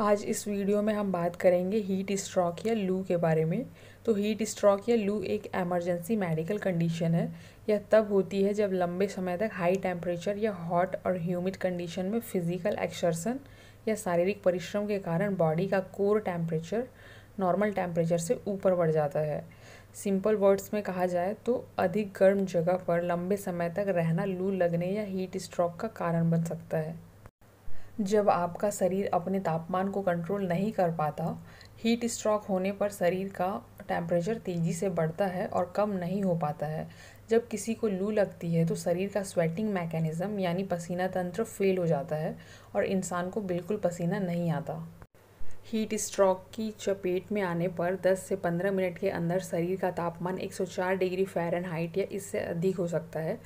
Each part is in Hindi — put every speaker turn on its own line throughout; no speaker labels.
आज इस वीडियो में हम बात करेंगे हीट स्ट्रोक या लू के बारे में तो हीट स्ट्रोक या लू एक एमरजेंसी मेडिकल कंडीशन है यह तब होती है जब लंबे समय तक हाई टेम्परेचर या हॉट और ह्यूमिड कंडीशन में फिजिकल एक्सर्सन या शारीरिक परिश्रम के कारण बॉडी का कोर टेम्परेचर नॉर्मल टेम्परेचर से ऊपर बढ़ जाता है सिंपल वर्ड्स में कहा जाए तो अधिक गर्म जगह पर लंबे समय तक रहना लू लगने या हीट स्ट्रोक का कारण बन सकता है जब आपका शरीर अपने तापमान को कंट्रोल नहीं कर पाता हीट स्ट्रोक होने पर शरीर का टेम्परेचर तेज़ी से बढ़ता है और कम नहीं हो पाता है जब किसी को लू लगती है तो शरीर का स्वेटिंग मैकेनिज़्म यानी पसीना तंत्र फेल हो जाता है और इंसान को बिल्कुल पसीना नहीं आता हीट स्ट्रोक की चपेट में आने पर 10 से 15 मिनट के अंदर शरीर का तापमान 104 डिग्री फ़ारेनहाइट या इससे अधिक हो सकता है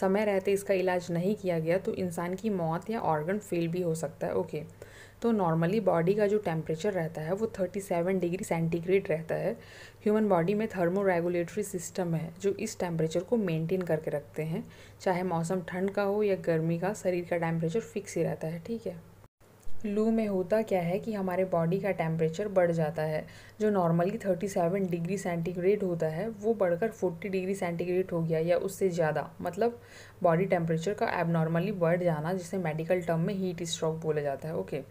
समय रहते इसका इलाज नहीं किया गया तो इंसान की मौत या ऑर्गन फेल भी हो सकता है ओके तो नॉर्मली बॉडी का जो टेम्परेचर रहता है वो 37 डिग्री सेंटीग्रेड रहता है ह्यूमन बॉडी में थर्मो रेगुलेटरी सिस्टम है जो इस टेम्परेचर को मेंटेन करके रखते हैं चाहे मौसम ठंड का हो या गर्मी का शरीर का टेम्परेचर फिक्स ही रहता है ठीक है लू में होता क्या है कि हमारे बॉडी का टेम्परेचर बढ़ जाता है जो नॉर्मली 37 डिग्री सेंटीग्रेड होता है वो बढ़कर 40 डिग्री सेंटीग्रेड हो गया या उससे ज़्यादा मतलब बॉडी टेम्परेचर का एबनॉर्मली बढ़ जाना जिसे मेडिकल टर्म में हीट स्ट्रोक बोला जाता है ओके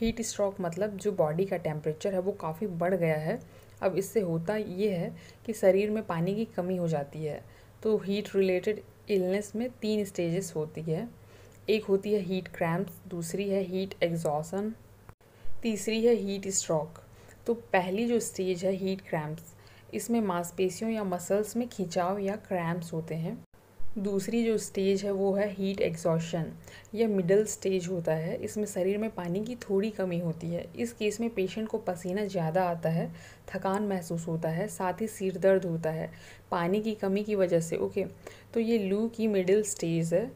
हीट स्ट्रोक मतलब जो बॉडी का टेम्परेचर है वो काफ़ी बढ़ गया है अब इससे होता ये है कि शरीर में पानी की कमी हो जाती है तो हीट रिलेटेड इलनेस में तीन स्टेजेस होती है एक होती है हीट क्रैम्प्स दूसरी है हीट एग्जॉसन तीसरी है हीट स्ट्रोक तो पहली जो स्टेज है हीट क्रैम्प्स इसमें मांसपेशियों या मसल्स में खिंचाव या क्रैम्प्स होते हैं दूसरी जो स्टेज है वो है हीट एग्जॉशन यह मिडल स्टेज होता है इसमें शरीर में पानी की थोड़ी कमी होती है इस केस में पेशेंट को पसीना ज़्यादा आता है थकान महसूस होता है साथ ही सिर दर्द होता है पानी की कमी की वजह से ओके तो ये लू की मिडिल स्टेज है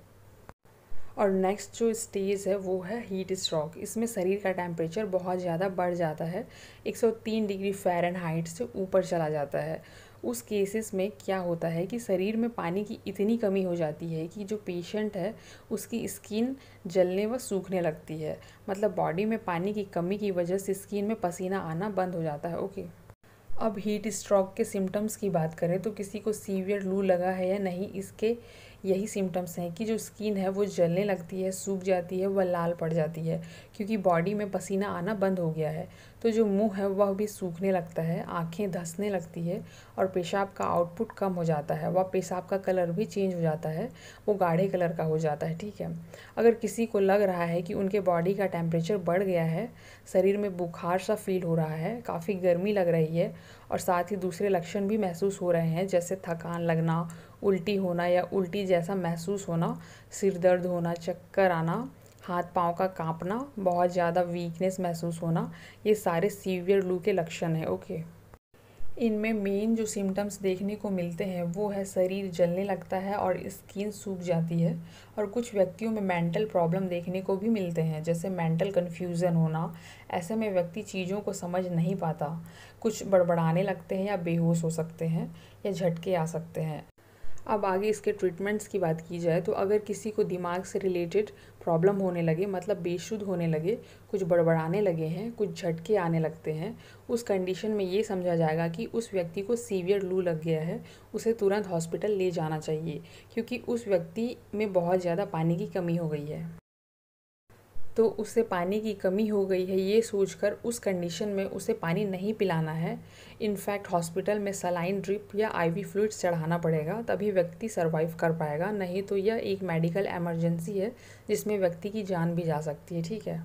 और नेक्स्ट जो स्टेज है वो है हीट स्ट्रोक इसमें शरीर का टेम्परेचर बहुत ज़्यादा बढ़ जाता है 103 डिग्री फेरन हाइट से ऊपर चला जाता है उस केसेस में क्या होता है कि शरीर में पानी की इतनी कमी हो जाती है कि जो पेशेंट है उसकी स्किन जलने व सूखने लगती है मतलब बॉडी में पानी की कमी की वजह से स्किन में पसीना आना बंद हो जाता है ओके अब हीट स्ट्रोक के सिम्टम्स की बात करें तो किसी को सीवियर लू लगा है या नहीं इसके यही सिम्टम्स हैं कि जो स्किन है वो जलने लगती है सूख जाती है व लाल पड़ जाती है क्योंकि बॉडी में पसीना आना बंद हो गया है तो जो मुंह है वह भी सूखने लगता है आंखें धंसने लगती है और पेशाब का आउटपुट कम हो जाता है वह पेशाब का कलर भी चेंज हो जाता है वो गाढ़े कलर का हो जाता है ठीक है अगर किसी को लग रहा है कि उनके बॉडी का टेम्परेचर बढ़ गया है शरीर में बुखार सा फील हो रहा है काफ़ी गर्मी लग रही है और साथ ही दूसरे लक्षण भी महसूस हो रहे हैं जैसे थकान लगना उल्टी होना या उल्टी जैसा महसूस होना सिर दर्द होना चक्कर आना हाथ पाँव का कांपना बहुत ज़्यादा वीकनेस महसूस होना ये सारे सीवियर लू के लक्षण हैं ओके इनमें मेन जो सिम्टम्स देखने को मिलते हैं वो है शरीर जलने लगता है और स्किन सूख जाती है और कुछ व्यक्तियों में मेंटल प्रॉब्लम देखने को भी मिलते हैं जैसे मेंटल कन्फ्यूज़न होना ऐसे में व्यक्ति चीज़ों को समझ नहीं पाता कुछ बड़बड़ाने लगते हैं या बेहोश हो सकते हैं या झटके आ सकते हैं अब आगे इसके ट्रीटमेंट्स की बात की जाए तो अगर किसी को दिमाग से रिलेटेड प्रॉब्लम होने लगे मतलब बेशुद्ध होने लगे कुछ बड़बड़ाने लगे हैं कुछ झटके आने लगते हैं उस कंडीशन में ये समझा जाएगा कि उस व्यक्ति को सीवियर लू लग गया है उसे तुरंत हॉस्पिटल ले जाना चाहिए क्योंकि उस व्यक्ति में बहुत ज़्यादा पानी की कमी हो गई है तो उससे पानी की कमी हो गई है ये सोचकर उस कंडीशन में उसे पानी नहीं पिलाना है इनफैक्ट हॉस्पिटल में सलाइन ड्रिप या आईवी फ्लूड चढ़ाना पड़ेगा तभी व्यक्ति सर्वाइव कर पाएगा नहीं तो यह एक मेडिकल एमरजेंसी है जिसमें व्यक्ति की जान भी जा सकती है ठीक है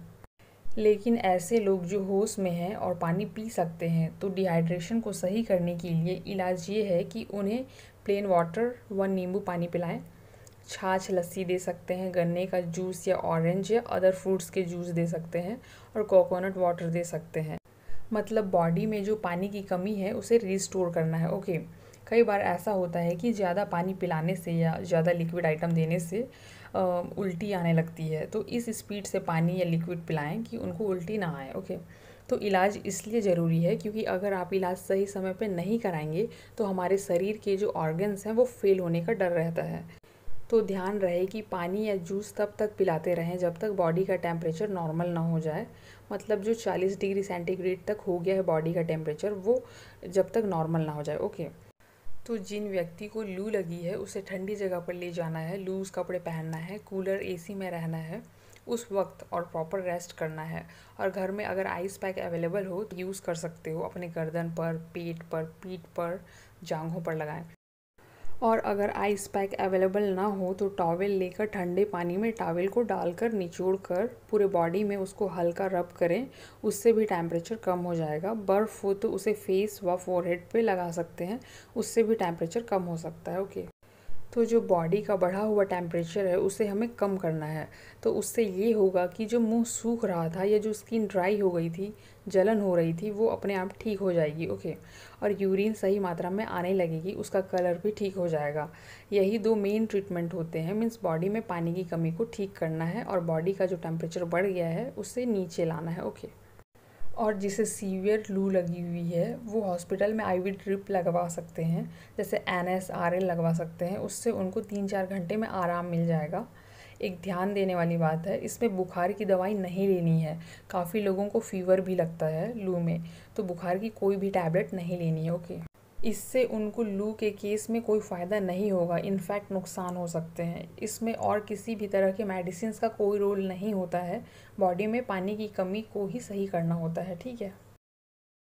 लेकिन ऐसे लोग जो होश में हैं और पानी पी सकते हैं तो डिहाइड्रेशन को सही करने के लिए इलाज ये है कि उन्हें प्लेन वाटर व नींबू पानी पिलाएं छाछ लस्सी दे सकते हैं गन्ने का जूस या ऑरेंज या अदर फ्रूट्स के जूस दे सकते हैं और कोकोनट वाटर दे सकते हैं मतलब बॉडी में जो पानी की कमी है उसे रिस्टोर करना है ओके कई बार ऐसा होता है कि ज़्यादा पानी पिलाने से या ज़्यादा लिक्विड आइटम देने से आ, उल्टी आने लगती है तो इस स्पीड से पानी या लिक्विड पिलाएं कि उनको उल्टी ना आए ओके तो इलाज इसलिए ज़रूरी है क्योंकि अगर आप इलाज सही समय पर नहीं कराएंगे तो हमारे शरीर के जो ऑर्गन्स हैं वो फेल होने का डर रहता है तो ध्यान रहे कि पानी या जूस तब तक पिलाते रहें जब तक बॉडी का टेम्परेचर नॉर्मल ना हो जाए मतलब जो 40 डिग्री सेंटीग्रेड तक हो गया है बॉडी का टेम्परेचर वो जब तक नॉर्मल ना हो जाए ओके तो जिन व्यक्ति को लू लगी है उसे ठंडी जगह पर ले जाना है लूज़ कपड़े पहनना है कूलर ए में रहना है उस वक्त और प्रॉपर रेस्ट करना है और घर में अगर आइस पैक अवेलेबल हो तो यूज़ कर सकते हो अपने गर्दन पर पेट पर पीठ पर जांघों पर लगाएं और अगर आइस पैक अवेलेबल ना हो तो टॉवल लेकर ठंडे पानी में टॉवल को डालकर निचोड़ कर पूरे बॉडी में उसको हल्का रब करें उससे भी टेम्परेचर कम हो जाएगा बर्फ़ हो तो उसे फेस व फोरहेड पे लगा सकते हैं उससे भी टेम्परेचर कम हो सकता है ओके तो जो बॉडी का बढ़ा हुआ टेम्परेचर है उसे हमें कम करना है तो उससे ये होगा कि जो मुंह सूख रहा था या जो स्किन ड्राई हो गई थी जलन हो रही थी वो अपने आप ठीक हो जाएगी ओके और यूरिन सही मात्रा में आने लगेगी उसका कलर भी ठीक हो जाएगा यही दो मेन ट्रीटमेंट होते हैं मीन्स बॉडी में पानी की कमी को ठीक करना है और बॉडी का जो टेम्परेचर बढ़ गया है उसे नीचे लाना है ओके और जिसे सीवियर लू लगी हुई है वो हॉस्पिटल में आईवी ड्रिप लगवा सकते हैं जैसे एन एस आर एल लगवा सकते हैं उससे उनको तीन चार घंटे में आराम मिल जाएगा एक ध्यान देने वाली बात है इसमें बुखार की दवाई नहीं लेनी है काफ़ी लोगों को फीवर भी लगता है लू में तो बुखार की कोई भी टैबलेट नहीं लेनी है ओके इससे उनको लू के केस में कोई फ़ायदा नहीं होगा इनफैक्ट नुकसान हो सकते हैं इसमें और किसी भी तरह के मेडिसिन का कोई रोल नहीं होता है बॉडी में पानी की कमी को ही सही करना होता है ठीक है